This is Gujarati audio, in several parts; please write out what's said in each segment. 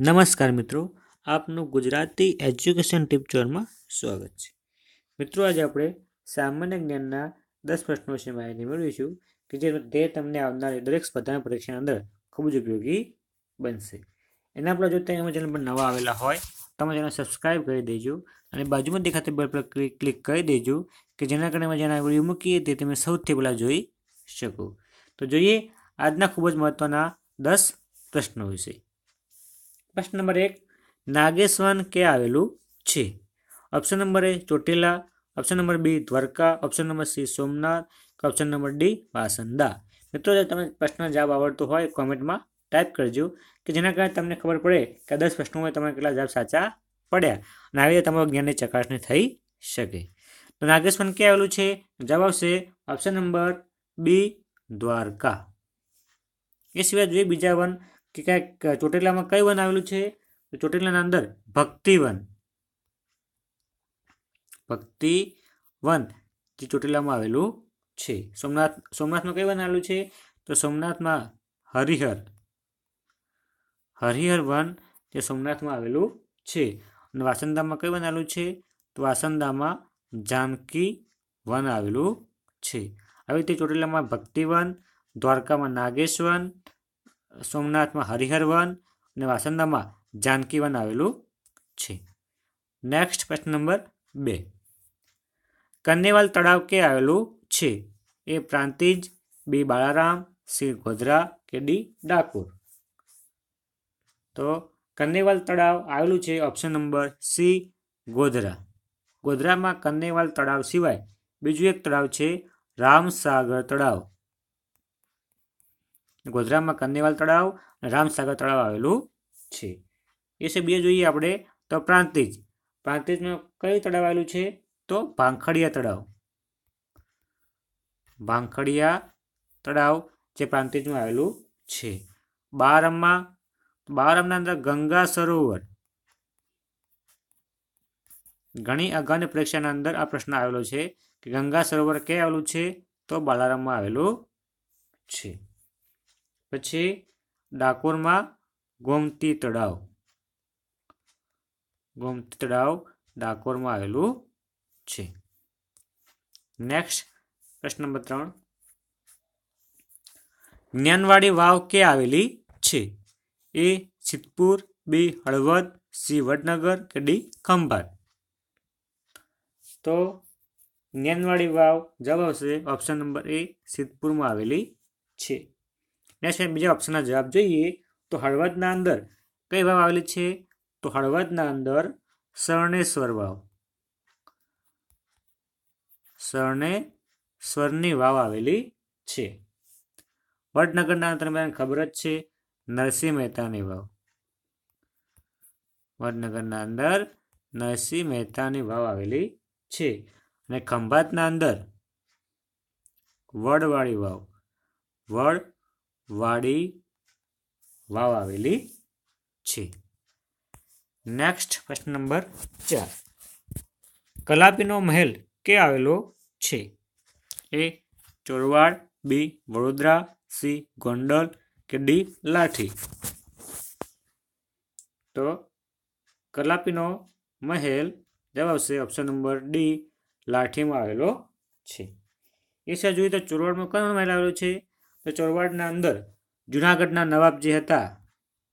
નમસ્કાર મિત્રો આપનું ગુજરાતી એજ્યુકેશન ટીપ ચોરમાં સ્વાગત છે મિત્રો આજે આપણે સામાન્ય જ્ઞાનના દસ પ્રશ્નો વિશે માહિતી મેળવીશું કે જે તે તમને આવનારી દરેક સ્પર્ધાની પરીક્ષા અંદર ખૂબ જ ઉપયોગી બનશે એના પર જો તમે ચેનલ પર નવા આવેલા હોય તમે તેને સબસ્ક્રાઈબ કરી દેજો અને બાજુમાં દેખાતી બેલ પર ક્લિક કરી દેજો કે જેના કારણે અમે જેના વિડીયો મૂકીએ તે તમે સૌથી પહેલાં જોઈ શકો તો જોઈએ આજના ખૂબ જ મહત્ત્વના દસ પ્રશ્નો વિશે પ્રશ્ન નંબર એક નાગેશ્વન કે આવેલું છે option number A Chotila option number B Dwarka option number C Somnath કે ઓપ્શન નંબર ડી વાસંદા મિત્રો જો તમે પ્રશ્ન જવાબ આવડતો હોય કોમેન્ટમાં ટાઈપ કરજો કે જેના કારણે તમને ખબર પડે કે દસ પ્રશ્નો હોય તમારે કેટલા જવાબ સાચા પડ્યા અને આવી રીતે તમારું જ્ઞાનની ચકાસણી થઈ શકે તો નાગેશ્વન ક્યાં આવેલું છે જવાબ આવશે ઓપ્શન નંબર બી દ્વારકા એ સિવાય જોઈએ બીજા વન કે કાંઈક ચોટીલામાં કઈ વન આવેલું છે તો ચોટીલાના અંદર ભક્તિવન વન જે ચોટીલામાં આવેલું છે સોમનાથ સોમનાથમાં કઈ વન આવેલું છે તો સોમનાથમાં હરિહર હરિહર વન જે સોમનાથમાં આવેલું છે અને વાસંદામાં કઈ વન આવેલું છે તો વાસંદામાં જાનકી વન આવેલું છે આવી રીતે ચોટીલામાં ભક્તિવન દ્વારકામાં નાગેશવન સોમનાથમાં હરિહર વન અને વાસંદામાં જાનકી વન આવેલું છે નેક્સ્ટ પ્રશ્ન નંબર બે કન્નેવાલ તળાવ કે આવેલું છે A Prantij B Balaram C Godhra કે ડી ડાકોર તો કન્નેવાલ તળાવ આવેલું છે ઓપ્શન નંબર સી ગોધરા ગોધરામાં કન્નેવાલ તળાવ સિવાય બીજું એક તળાવ છે રામસાગર તળાવ ગોધરામાં કંદેવાલ તળાવ અને રામસાગર તળાવ આવેલું છે એ છે બે જોઈએ આપણે તો પ્રાંતિજ પ્રાંતિજમાં કયું તળાવ આવેલું છે તો ભાંખડિયા તળાવ ભાંખડિયા તળાવ જે પ્રાંતિજમાં આવેલું છે બારમમાં બારમના અંદર ગંગા સરોવર ઘણી અગાઉની પરીક્ષાના અંદર આ પ્રશ્ન આવેલો છે કે ગંગા સરોવર ક્યાં આવેલું છે તો બાલારામમાં આવેલું છે પછી ડાકોરમાં ગોમતી તળાવ ગોમતી તળાવ ડાકોરમાં આવેલું છે નેક્સ્ટ પ્રશ્ન નંબર ત્રણ જ્ઞાનવાડી વાવ કે આવેલી છે A Siddhpur B Halvad C Vadnagar કે ડી ખંભાત તો જ્ઞાનવાડી વાવ જવાબ આવશે ઓપ્શન નંબર એ સિદ્ધપુરમાં આવેલી છે એના સિવાય બીજા ઓપ્શનના જવાબ જોઈએ તો હળવદના અંદર કઈ વાવ આવેલી છે તો હળવદના અંદર શરણેશ્વર વાવ શરણેશ્વરની વાવ આવેલી છે વડનગરના તમને બધાને ખબર જ છે નરસિંહ મહેતાની વાવ વડનગરના અંદર નરસિંહ મહેતાની વાવ આવેલી છે અને ખંભાતના અંદર વડવાળી વાવ વડ વાડી વાવ આવેલી છે નેક્સ્ટ પ્રશ્ન નંબર ચાર કલાપીનો મહેલ કે આવેલો છે A Chorwad B Vadodara C Gondal કે ડી લાઠી તો કલાપીનો મહેલ જવાબ આવશે ઓપ્શન નંબર ડી લાઠીમાં આવેલો છે એ સિવાય જોઈએ તો ચોરવાડમાં કયો મહેલ આવેલો છે તો ચોરવાડના અંદર જુનાગઢના નવાબ જે હતા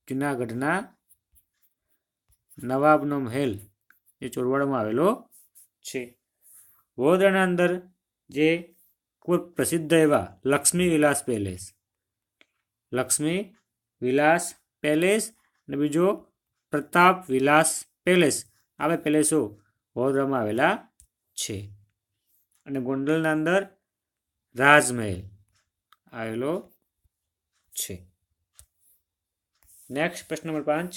જુનાગઢના નવાબનો મહેલ જે ચોરવાડમાં આવેલો છે વડોદરાના અંદર જે ખૂબ પ્રસિદ્ધ એવા લક્ષ્મી વિલાસ પેલેસ લક્ષ્મી વિલાસ પેલેસ અને બીજો પ્રતાપ વિલાસ પેલેસ આવે પેલેસો વડોદરામાં આવેલા છે અને ગોંડલના અંદર રાજમહેલ આવેલો છે નેક્સ્ટ પ્રશ્ન નંબર પાંચ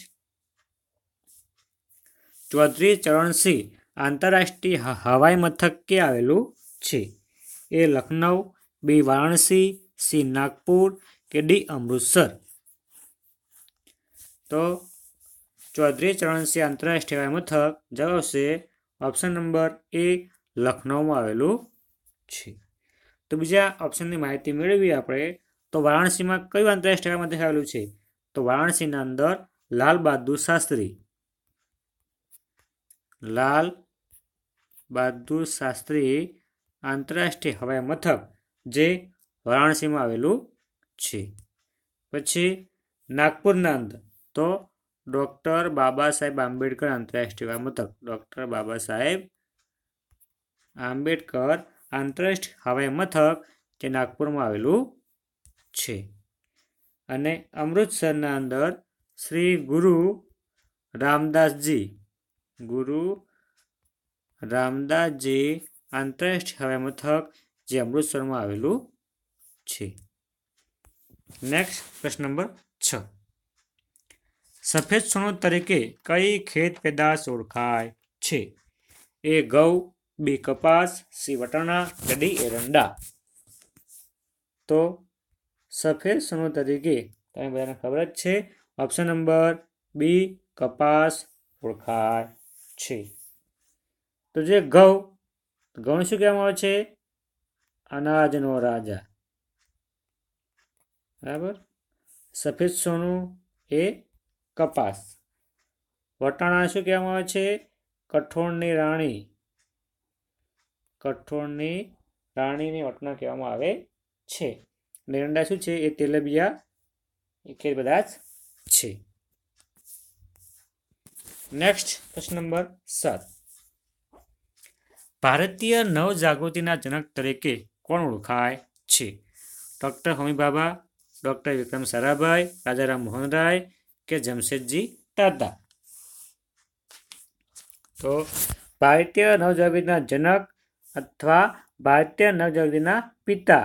ચૌધરી ચરણસિંહ આંતરરાષ્ટ્રીય હવાઈ મથક કે આવેલું છે A Lucknow B Varanasi C Nagpur કે ડી અમૃતસર તો ચૌધરી ચરણસિંહ આંતરરાષ્ટ્રીય હવાઈ મથક જવાબ છે ઓપ્શન નંબર એ લખનઉમાં આવેલું છે તો બીજા ઓપ્શનની માહિતી મેળવીએ આપણે તો વારાણસીમાં કયું આંતરરાષ્ટ્રીય હવાઈમથક આવેલું છે તો વારાણસીના અંદર લાલ બહાદુર શાસ્ત્રી લાલ બહાદુર શાસ્ત્રી આંતરરાષ્ટ્રીય હવાઈ મથક જે વારાણસીમાં આવેલું છે પછી નાગપુરના અંદર તો ડૉક્ટર બાબા સાહેબ આંબેડકર આંતરરાષ્ટ્રીય હવાઈ મથક ડૉક્ટર બાબા સાહેબ આંબેડકર આંતરરાષ્ટ્રીય હવાઈ મથક જે નાગપુરમાં આવેલું છે અને અમૃતસરના અંદર શ્રી ગુરુ રામદાસજી ગુરુ રામદાસજી આંતરરાષ્ટ્રીય હવાઈ મથક જે અમૃતસરમાં આવેલું છે નેક્સ્ટ પ્રશ્ન નંબર છ સફેદ સોનું તરીકે કઈ ખેત પેદાશ ઓળખાય છે એ ઘઉં બી કપાસ સી વટાણા કે ડી એરંડા તો સફેદ સોનું તરીકે તમે બધાને ખબર જ છે ઓપ્શન નંબર બી કપાસ ઓળખાય છે તો જે ઘઉં ઘઉં શું કહેવામાં આવે છે અનાજનો રાજા બરાબર સફેદ સોનું એ કપાસ વટાણા શું કહેવામાં આવે છે કઠોળની રાણી કઠોળની રાણીની વટના કહેવામાં આવે છે એરંડા શું છે એ તેલબિયા એ બધા જ છે નેક્સ્ટ પ્રશ્ન નંબર સાત ભારતીય નવજાગૃતિના જનક તરીકે કોણ ઓળખાય છે ડૉક્ટર હમીબાબા ડૉક્ટર વિક્રમ સારાભાઈ રાજારામ મોહનરાય કે જમશેદજી ટાટા તો ભારતીય નવજાગૃતિના જનક અથવા ભારતીય નવજાગૃતિના પિતા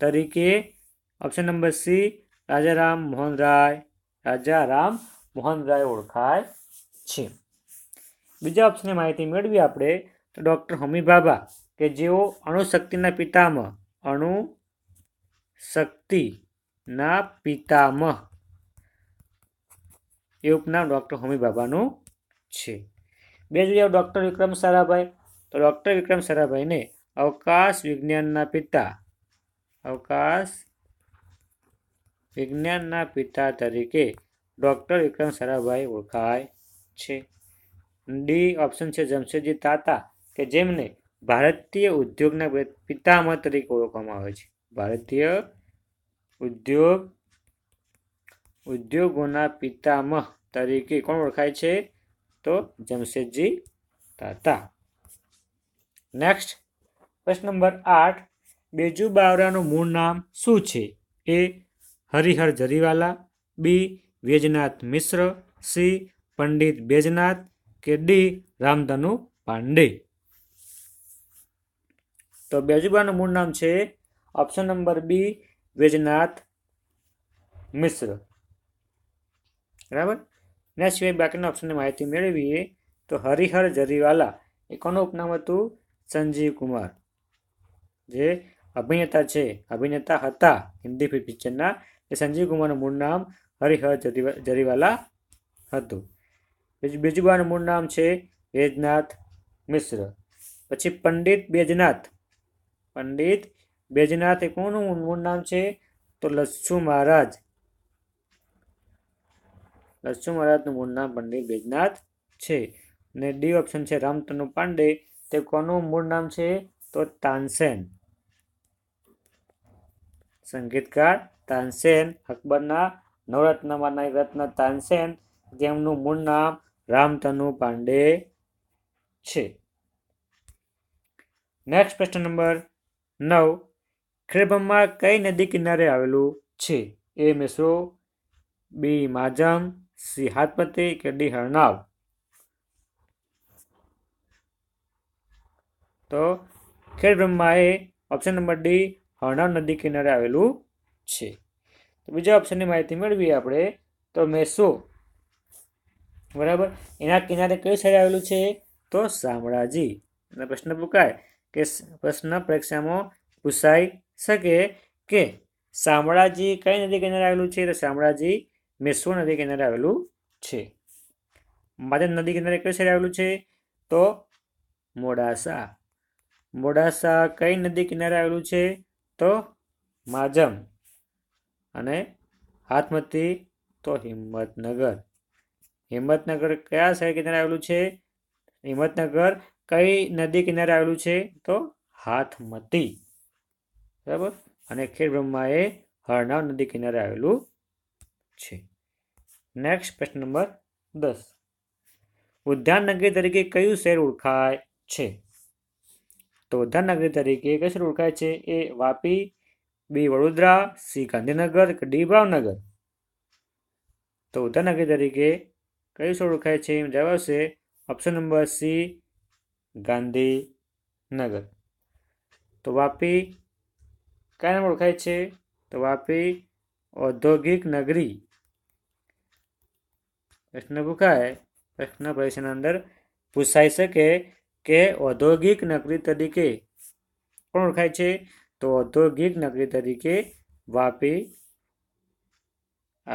તરીકે option number C Rajaram Mohan Roy Rajaram Mohan Roy ઓળખાય છે બીજા ઓપ્શનની માહિતી મેળવી આપણે તો ડૉક્ટર હોમી કે જેઓ અણુશક્તિના પિતામહ શક્તિના પિતામહ એ ઉપનામ ડૉક્ટર હોમી બાબાનું છે બે જોઈએ ડૉક્ટર વિક્રમ સારાભાઈ તો ડૉક્ટર વિક્રમ સારાભાઈને અવકાશ વિજ્ઞાનના પિતા અવકાશ વિજ્ઞાનના પિતા તરીકે ડૉક્ટર વિક્રમ સારાભાઈ ઓળખાય છે ડી ઓપ્શન છે જમશેદજી તાતા કે જેમને ભારતીય ઉદ્યોગના પિતામહ તરીકે ઓળખવામાં આવે છે ભારતીય ઉદ્યોગ ઉદ્યોગોના પિતામહ તરીકે કોણ ઓળખાય છે તો જમશેદજી તાતા નેક્સ્ટ પ્રશ્ન નંબર આઠ બેજુ બાવરાનું મૂળ નામ શું છે એ હરિહર જરીવાલા બી વેજનાથ મિશ્ર સી પંડિત બેજનાથ કે ડી રામધનુ પાંડે તો બેજુબાનું મૂળ નામ છે ઓપ્શન નંબર બી વેજનાથ મિશ્ર બરાબર એના સિવાય બાકીના ઓપ્શનની માહિતી મેળવીએ તો હરિહર જરીવાલા એ કોનું ઉપનામ હતું સંજીવ કુમાર જે અભિનેતા છે અભિનેતા હતા હિન્દી પિક્ચરના એ સંજીવ કુમારનું મૂળ નામ હરિહર જરીવાલા હતું બીજું બીજું બાનું મૂળ નામ છે વેજનાથ મિશ્ર પછી પંડિત બેજનાથ પંડિત બેજનાથ એ કોનું મૂળ નામ છે તો લસ્સુ મહારાજ લસ્સુ મહારાજનું મૂળ નામ પંડિત બેજનાથ છે અને ડી ઓપ્શન છે રામતનુ પાંડે તે કોનું મૂળ નામ છે તો તાનસેન સંગીતકાર તાનસેન અકબરના નવરત્નમાંના રત્ન તાનસેન જેમનું મૂળ નામ રામતનુ પાંડે છે નેક્સ્ટ પ્રશ્ન નંબર નવ ખેડબ્રહ્મા કઈ નદી કિનારે આવેલું છે એ મિશ્રો બી માજમ સી હાથપતિ કે ડી હરનાવ તો ખેડ બ્રહ્મા એ ઓપ્શન નંબર ડી હરણા નદી કિનારે આવેલું છે તો બીજા ઓપ્શનની માહિતી મેળવીએ આપણે તો મેસો બરાબર એના કિનારે કઈ સાઈડ આવેલું છે તો શામળાજી અને પ્રશ્ન પૂકાય કે પ્રશ્ન પરીક્ષામાં પૂછાઈ શકે કે શામળાજી કઈ નદી કિનારે આવેલું છે તો શામળાજી મેસો નદી કિનારે આવેલું છે માધન નદી કિનારે કઈ સાઈડ આવેલું છે તો મોડાસા મોડાસા કઈ નદી કિનારે આવેલું છે તો માજમ અને હાથમતી તો હિંમતનગર હિંમતનગર કયા શહેર કિનારે આવેલું છે હિંમતનગર કઈ નદી કિનારે આવેલું છે તો હાથમતી બરાબર અને ખેર એ હરનાવ નદી કિનારે આવેલું છે નેક્સ્ટ પ્રશ્ન નંબર દસ ઉદ્યાનનગરી તરીકે કયું શહેર ઓળખાય છે તો વધારનગરી તરીકે કશું ઓળખાય છે A Vapi B Vadodara C Gandhinagar કે ડી ભાવનગર તો ઉધાનગરી તરીકે કયું શું ઓળખાય છે એમ જવાબ છે ઓપ્શન નંબર સી ગાંધીનગર તો વાપી કયા નામ ઓળખાય છે તો વાપી ઔદ્યોગિક નગરી પ્રશ્ન પૂછાય પ્રશ્ન પરીક્ષાના અંદર પૂછાઈ શકે કે ઔદ્યોગિક નગરી તરીકે પણ ઓળખાય છે તો ઔદ્યોગિક નગરી તરીકે વાપી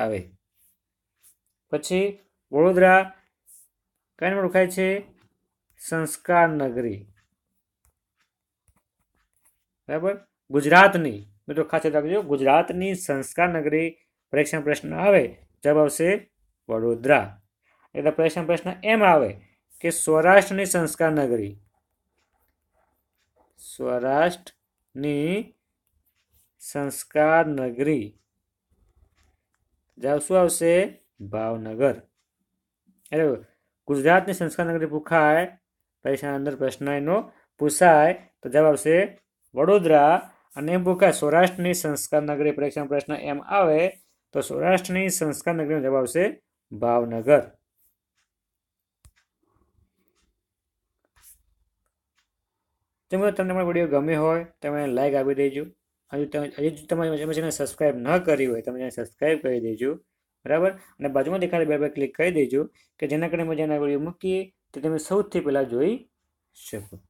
આવે પછી વડોદરા કઈ ઓળખાય છે સંસ્કાર નગરી બરાબર ગુજરાતની મિત્રો ખાસ યાદ રાખજો ગુજરાતની સંસ્કાર નગરી પરીક્ષા પ્રશ્ન આવે જવાબ આવશે વડોદરા એટલે પરીક્ષા પ્રશ્ન એમ આવે કે સૌરાષ્ટ્રની સંસ્કાર નગરી સૌરાષ્ટ્રની સંસ્કાર નગરી જાવ શું આવશે ભાવનગર અરે ગુજરાતની સંસ્કાર નગરી પૂછાય પરીક્ષાના અંદર પ્રશ્ન એનો પૂછાય તો જવાબ આવશે વડોદરા અને એમ પૂછાય સૌરાષ્ટ્રની સંસ્કાર નગરી પરીક્ષાનો પ્રશ્ન એમ આવે તો સૌરાષ્ટ્રની સંસ્કાર નગરીનો જવાબ આવશે ભાવનગર તો તમને મારો વિડીયો ગમ્યો હોય તમે લાઇક આપી દેજો હજુ તમે હજી તમે જેને સબસ્ક્રાઈબ ન કરી હોય તમે જેને સબસ્ક્રાઈબ કરી દેજો બરાબર અને બાજુમાં દેખાડે બે બે ક્લિક કરી દેજો કે જેના કારણે અમે જેના વિડીયો મૂકીએ તે તમે સૌથી પહેલાં જોઈ શકો